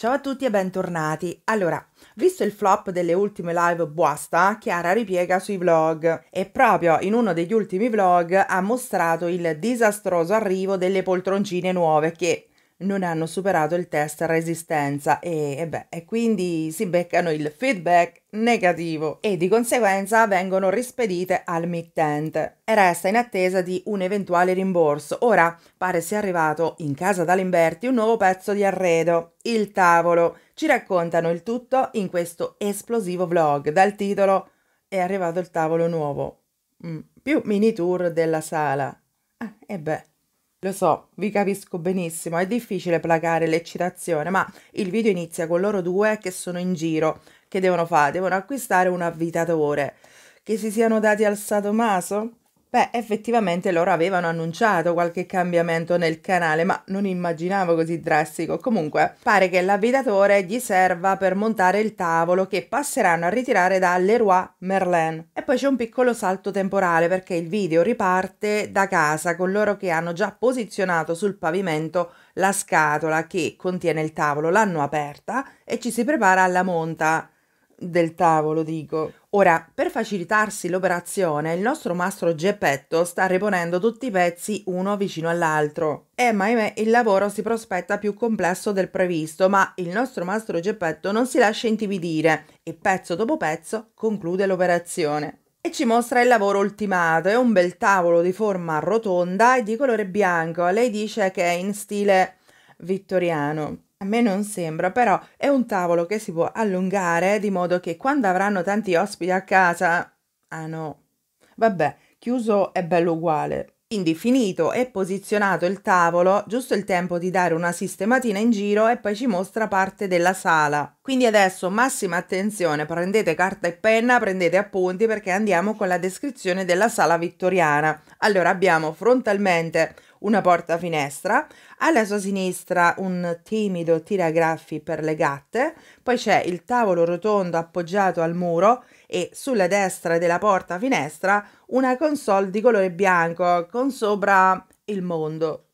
Ciao a tutti e bentornati. Allora, visto il flop delle ultime live Buasta, Chiara ripiega sui vlog e proprio in uno degli ultimi vlog ha mostrato il disastroso arrivo delle poltroncine nuove che non hanno superato il test resistenza e, e, beh, e quindi si beccano il feedback negativo e di conseguenza vengono rispedite al mittente e resta in attesa di un eventuale rimborso. Ora pare sia arrivato in casa d'Alimberti un nuovo pezzo di arredo, il tavolo. Ci raccontano il tutto in questo esplosivo vlog dal titolo È arrivato il tavolo nuovo, mm, più mini tour della sala. Ah, e beh. Lo so, vi capisco benissimo, è difficile placare l'eccitazione, ma il video inizia con loro due che sono in giro. Che devono fare? Devono acquistare un avvitatore. Che si siano dati al sadomaso? Beh, effettivamente loro avevano annunciato qualche cambiamento nel canale, ma non immaginavo così drastico. Comunque, pare che l'avvitatore gli serva per montare il tavolo che passeranno a ritirare da Leroy Merlin. E poi c'è un piccolo salto temporale perché il video riparte da casa con loro che hanno già posizionato sul pavimento la scatola che contiene il tavolo, l'hanno aperta e ci si prepara alla monta del tavolo, dico. Ora, per facilitarsi l'operazione, il nostro mastro Geppetto sta riponendo tutti i pezzi uno vicino all'altro. E ma ahimè, il lavoro si prospetta più complesso del previsto, ma il nostro mastro Geppetto non si lascia intimidire e pezzo dopo pezzo conclude l'operazione. E ci mostra il lavoro ultimato, è un bel tavolo di forma rotonda e di colore bianco. Lei dice che è in stile vittoriano. A me non sembra, però è un tavolo che si può allungare di modo che quando avranno tanti ospiti a casa... Ah no. Vabbè, chiuso è bello uguale. Quindi finito e posizionato il tavolo, giusto il tempo di dare una sistematina in giro e poi ci mostra parte della sala. Quindi adesso massima attenzione, prendete carta e penna, prendete appunti perché andiamo con la descrizione della sala vittoriana. Allora abbiamo frontalmente una porta-finestra, alla sua sinistra un timido tiragraffi per le gatte, poi c'è il tavolo rotondo appoggiato al muro e sulla destra della porta-finestra una console di colore bianco con sopra il mondo.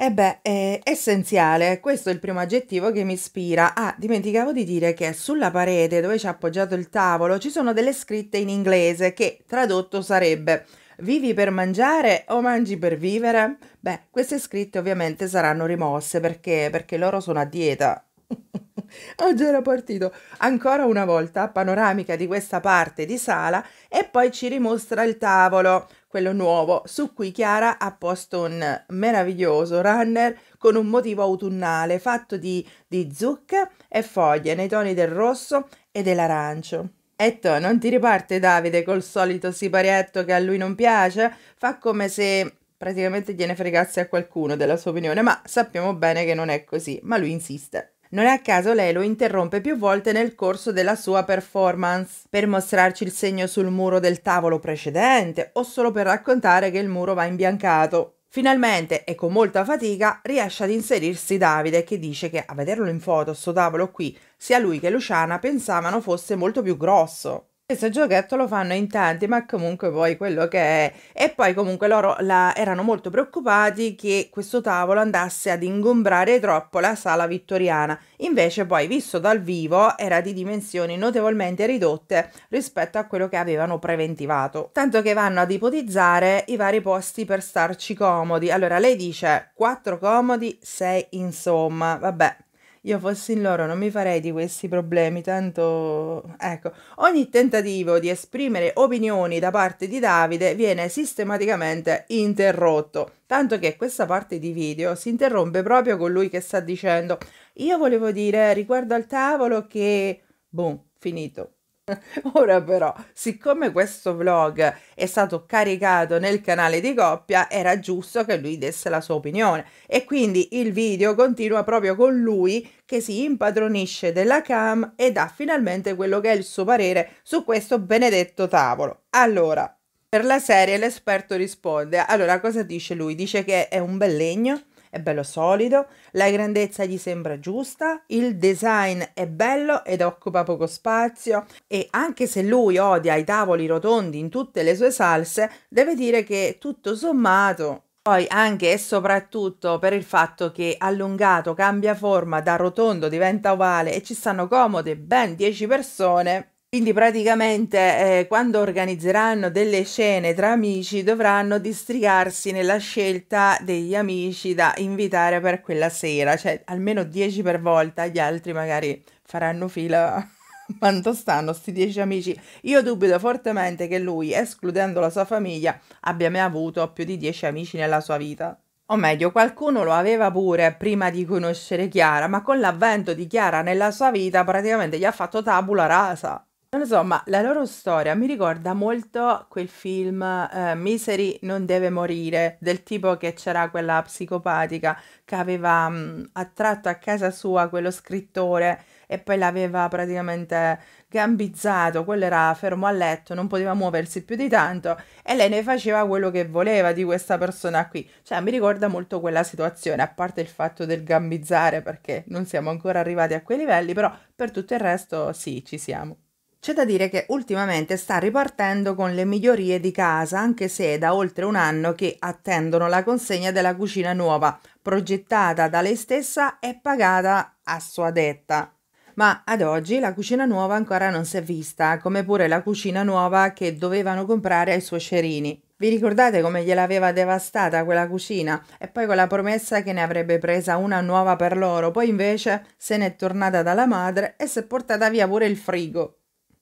E beh, è essenziale, questo è il primo aggettivo che mi ispira. Ah, dimenticavo di dire che sulla parete dove c'è appoggiato il tavolo ci sono delle scritte in inglese che tradotto sarebbe Vivi per mangiare o mangi per vivere? Beh, queste scritte ovviamente saranno rimosse perché, perché loro sono a dieta. Oggi era partito ancora una volta panoramica di questa parte di sala e poi ci rimostra il tavolo, quello nuovo, su cui Chiara ha posto un meraviglioso runner con un motivo autunnale fatto di, di zucche e foglie nei toni del rosso e dell'arancio. Etto, non ti riparte Davide col solito siparietto che a lui non piace? Fa come se praticamente gliene fregasse a qualcuno della sua opinione, ma sappiamo bene che non è così, ma lui insiste. Non è a caso lei lo interrompe più volte nel corso della sua performance, per mostrarci il segno sul muro del tavolo precedente o solo per raccontare che il muro va imbiancato. Finalmente e con molta fatica riesce ad inserirsi Davide che dice che a vederlo in foto sto tavolo qui, sia lui che Luciana pensavano fosse molto più grosso. Questo giochetto lo fanno in tanti, ma comunque poi quello che è. E poi comunque loro la, erano molto preoccupati che questo tavolo andasse ad ingombrare troppo la sala vittoriana. Invece poi, visto dal vivo, era di dimensioni notevolmente ridotte rispetto a quello che avevano preventivato. Tanto che vanno ad ipotizzare i vari posti per starci comodi. Allora lei dice 4 comodi, 6 insomma, vabbè. Io fossi in loro non mi farei di questi problemi, tanto ecco, ogni tentativo di esprimere opinioni da parte di Davide viene sistematicamente interrotto, tanto che questa parte di video si interrompe proprio con lui che sta dicendo "Io volevo dire riguardo al tavolo che boom, finito". Ora però, siccome questo vlog è stato caricato nel canale di coppia, era giusto che lui desse la sua opinione e quindi il video continua proprio con lui che si impadronisce della cam e dà finalmente quello che è il suo parere su questo benedetto tavolo. Allora, per la serie l'esperto risponde. Allora, cosa dice lui? Dice che è un bel legno è bello solido, la grandezza gli sembra giusta, il design è bello ed occupa poco spazio e anche se lui odia i tavoli rotondi in tutte le sue salse, deve dire che tutto sommato poi anche e soprattutto per il fatto che allungato cambia forma da rotondo diventa ovale e ci stanno comode ben 10 persone quindi praticamente eh, quando organizzeranno delle scene tra amici dovranno districarsi nella scelta degli amici da invitare per quella sera, cioè almeno 10 per volta, gli altri magari faranno fila quanto stanno sti 10 amici. Io dubito fortemente che lui, escludendo la sua famiglia, abbia mai avuto più di 10 amici nella sua vita. O meglio, qualcuno lo aveva pure prima di conoscere Chiara, ma con l'avvento di Chiara nella sua vita praticamente gli ha fatto tabula rasa. Non lo so, ma la loro storia mi ricorda molto quel film eh, Misery non deve morire, del tipo che c'era quella psicopatica che aveva mh, mm, attratto a casa sua quello scrittore e poi l'aveva praticamente gambizzato, quello era fermo a letto, non poteva muoversi più di tanto e lei ne faceva quello che voleva di questa persona qui. Cioè mi ricorda molto quella situazione, a parte il fatto del gambizzare perché non siamo ancora arrivati a quei livelli, però per tutto il resto sì, ci siamo. C'è da dire che ultimamente sta ripartendo con le migliorie di casa, anche se è da oltre un anno che attendono la consegna della cucina nuova, progettata da lei stessa e pagata a sua detta. Ma ad oggi la cucina nuova ancora non si è vista, come pure la cucina nuova che dovevano comprare ai suoi cerini. Vi ricordate come gliel'aveva devastata quella cucina? E poi con la promessa che ne avrebbe presa una nuova per loro, poi invece se n'è tornata dalla madre e si è portata via pure il frigo.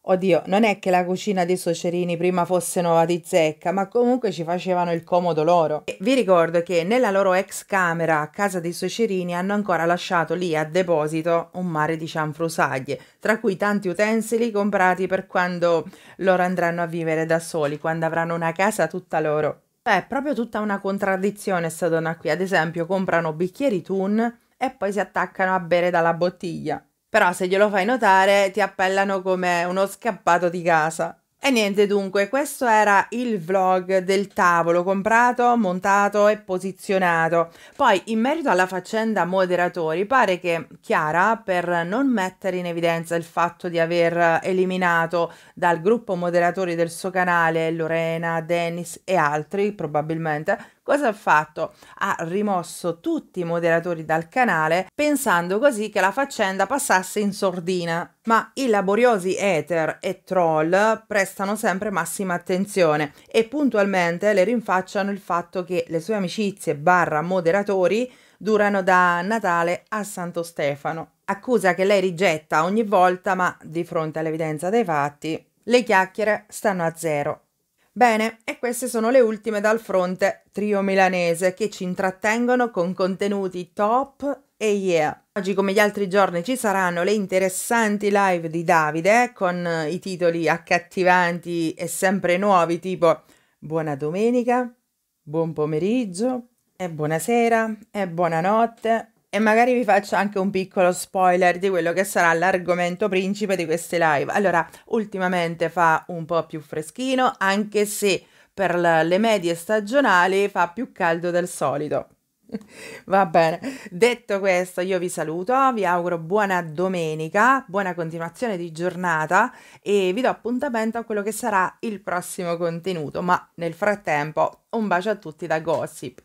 Oddio, non è che la cucina dei suocerini prima fosse nuova di zecca, ma comunque ci facevano il comodo loro. E vi ricordo che nella loro ex camera a casa dei suocerini hanno ancora lasciato lì a deposito un mare di cianfrusaglie, tra cui tanti utensili comprati per quando loro andranno a vivere da soli, quando avranno una casa tutta loro. Beh, è proprio tutta una contraddizione questa donna qui. Ad esempio, comprano bicchieri tun e poi si attaccano a bere dalla bottiglia però se glielo fai notare ti appellano come uno scappato di casa. E niente dunque, questo era il vlog del tavolo comprato, montato e posizionato. Poi in merito alla faccenda moderatori pare che Chiara per non mettere in evidenza il fatto di aver eliminato dal gruppo moderatori del suo canale Lorena, Dennis e altri probabilmente Cosa ha fatto? Ha rimosso tutti i moderatori dal canale pensando così che la faccenda passasse in sordina. Ma i laboriosi hater e troll prestano sempre massima attenzione e puntualmente le rinfacciano il fatto che le sue amicizie barra moderatori durano da Natale a Santo Stefano. Accusa che lei rigetta ogni volta, ma di fronte all'evidenza dei fatti, le chiacchiere stanno a zero. Bene, e queste sono le ultime dal fronte trio milanese che ci intrattengono con contenuti top e yeah. Oggi come gli altri giorni ci saranno le interessanti live di Davide eh, con eh, i titoli accattivanti e sempre nuovi tipo Buona domenica, buon pomeriggio, e buonasera, e buonanotte, e magari vi faccio anche un piccolo spoiler di quello che sarà l'argomento principe di queste live. Allora, ultimamente fa un po' più freschino, anche se per le medie stagionali fa più caldo del solito. Va bene, detto questo io vi saluto, vi auguro buona domenica, buona continuazione di giornata e vi do appuntamento a quello che sarà il prossimo contenuto, ma nel frattempo un bacio a tutti da Gossip.